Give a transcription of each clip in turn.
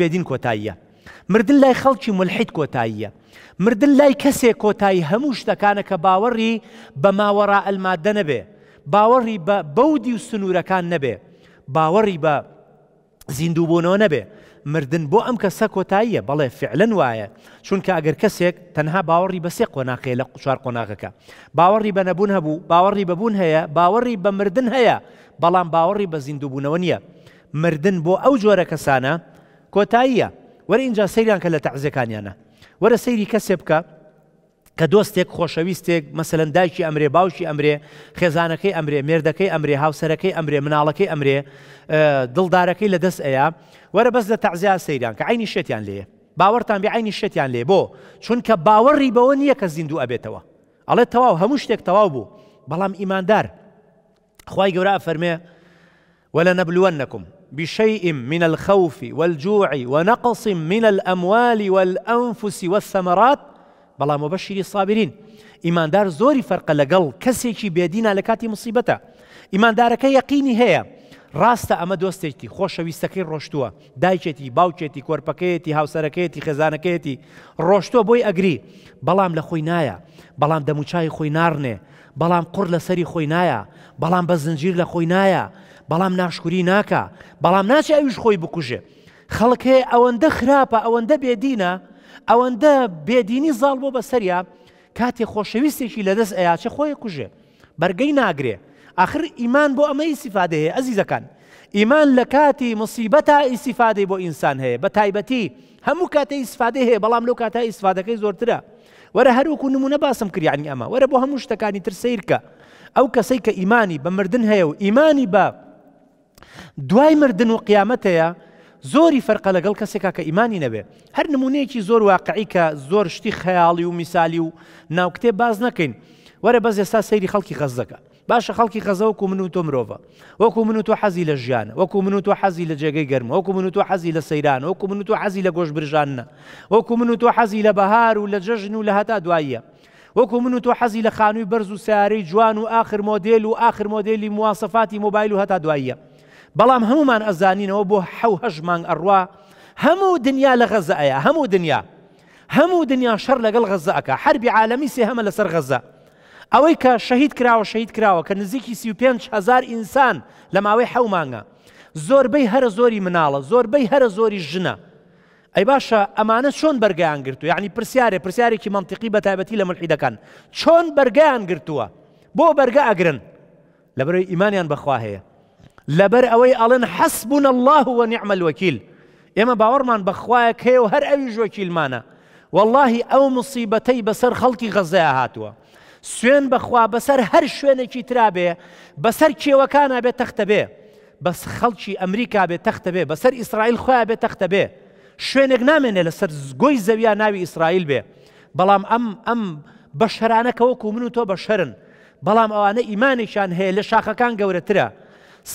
بێدین کۆتاییە مردن لای خەڵکی ملحید کۆتاییە مردن لای کەسێک کۆتایی هەموو شتەکانە کە باوەڕی بە ماوەڕ ئەلمادە نەبێ باوەڕی بە بەودی و سنوورەکان نەبێ باوەڕی بە زیندووبوونەوە نەبێ مردن بۆ ئەم کەسە کۆتاییە بەڵێ فعلەن وایە چونکە ئەگەر کەسێک تەنها باوەڕی بەسێ قۆناقەیە لە قوچار قۆناغەکە باوەڕی بە نەبوون هەبوو باوەڕی بەبوون هەیە باوەڕی بە مردن هەیە بەڵام باوەڕی بە زیندووبوونەوە نییە مردن بۆ ئەو جۆرە کەسانە کۆتاییە وەرە اینجا سەیران کە لە تەعزەکانیانە وەرە سەیری کەسێ بکە کە دۆستێک خۆشەویستێک مەسەلەن دایکی ئەمرێ باوشی ئەمرێ خێزانەکەی ئەمرێ مێردەکەی ئەمرێ هاوسەرەکەی ئەمرێ مناڵەکەی ئەمرێ دڵدارەکەی لە دەست ئەیە وەرە بەس لە تەعزیا سەیران کە عینی شێتیان لێ باوەڕتان بێ عینی شێتیان لێ بۆ چونکە باوەڕی بەوە نییە کە زیندوو ئەبێتەوە ئەڵێ تەواو هەموو شتێک تەواو بوو بەڵام ئیماندار خی گەورە فەرمێ وەلە نەبلووەن نەکم بشيء من الخوف والجوع ونقص من الاموال والانفس والثمرات بلا مبشر الصابرين إيمان دار زوري فرق لقل كسيكي بيدينا لكاتي مصيبته إيمان دارك يقيني هي ڕاستە ئەمە دۆستێتی خۆشەویستەکەی ڕۆشتووە دایکێتی باوکێتی کۆرپەکەیەتی هاوسەرەکەیەتی خێزانەکەیەتی ڕۆشتووە بۆی ئەگری بەڵام لە خۆی نایە بەڵام دەموچای خۆی نارنێ بەڵام قڕ لەسەری خۆی نایە بەڵام بە زنجیر لە خۆی نایە بەڵام ناشکوری ناکە بەڵام ناچی ئەویش خۆی بکوژێ خەڵک هەیە ئەوەندە خراپە ئەوەندە بێدینە ئەوەندە بێدینی زاڵ بۆ بەسەریا کاتێ خۆشەویستێکی لەدەست ئەیاچە خۆی کوژێ بەرگەی ناگرێ آخر ئیمان بۆ ئەمەی سیفاده هەیە ئەزیزەکان ئیمان لە کاتی مصیبەتە ئیسیفادەی بۆ ئینسان هەیە بە تایبەتی هەموو کاتە ئیسفادە هەیە بەڵام لەو کاتە ئیسفادەکەی زۆرترە وەرە هەروکو نمونە باسم کریانی ئەمە وەرە بۆ هەموو شتەکانی تر سیرکە ئەو کەسەی کە ئیمانی بە مردن هەیە و ئیمانی بە دوای مردن و قیامەتەیە زۆری فەرقە لەگەڵ کەسێکا کە ئیمانی نەبێ هەر نمونەیەکی زۆر واقعی کە زۆر شتی خەیاڵی و میسالی و ناوکتێ باز نەکەین وەرە بەز ئێستا سەیری خەڵکی غەز دەکە باش خلقي خەزەوەکو من منو تو مروفا وەکو من و تۆ حەزی وكو ژیانە وەکو من و تۆ حەزی لە جێگەی گەرممە وەکو من و تۆ حەزی لە سەیران وەکو من و تۆ حەزی لە گۆش برژانە وەکو من و منو تو حزي بەهار و لە و و جوان و آخر واخر و آخر موبايل موواسەفاتی مۆبایل و هەتا دواییە بەڵام هەمومان ئەزانینەوە بۆ حەوهش مانگ ئەڕوا هەموو دنیا همو دنيا هەموو دنیا هەموو دنیا شەر لەگەڵ غەزەکە حربی عالەمی سێ ئەوەی کە شەهید کراوە شەید کراوە کە نزیکی سی5هزار ئینسان لە ماوەی حەومانگە زۆربەی هەرە زۆری مناڵە زۆربەی هەرە زۆری ژنە ئەی باشە ئەمانە چۆن بەرگیان گرتو یعنی پرسیارێ پرسیارێکی منطقی بە تایبەتی لە ملحیدەکان چۆن بەرگیان گرتووە بۆ بەرگە ئەگرن لەبەرەوەی ئیمانیان بەخوا هەیە لەبەر ئەوەی ئەڵێن حەسبون الله و نیعمل وەکیل ئێمە باوەڕمان بەخوایە کەێ و هەر ئەوی ژۆکیلمانە واللهی ئەو مصیبەتەی بەسەر خەڵکی غەزەیە هاتووە سوێن بەخوا بەسەر هەر شوێنێکی ترا بێ بەسەر کێوەکانە بێت تەختە بێ بەس خەڵکی ئەمریکا بێت تەختە بێ بەسەر ئیسرائیل خۆیان بێت تەختە بێ شوێنێک نامێنێ لەسەر زگۆی زەویا ناوی ئیسرائیل بێ بەڵام ئەم ئەم بە شەرانەکەوەکو من و تۆ بە شەرن بەڵام ئەوانە ئیمانێکیان هەیە لە شاخەکان گەورەترە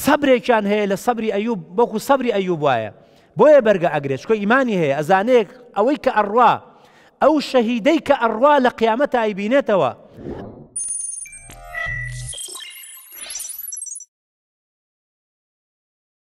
سەبرێکیان هەیە لە سەبری ئەیوب بەکو سەبری ئەیوب وایە بۆیە بەرگە ئەگرێت چکۆ ئیمانی هەیە ئەزانەیە ئەوەی کە ئەڕوا ئەو شەهیدەی کە ئەڕوا لە قیامەت ئایبینێتەوە Thank you.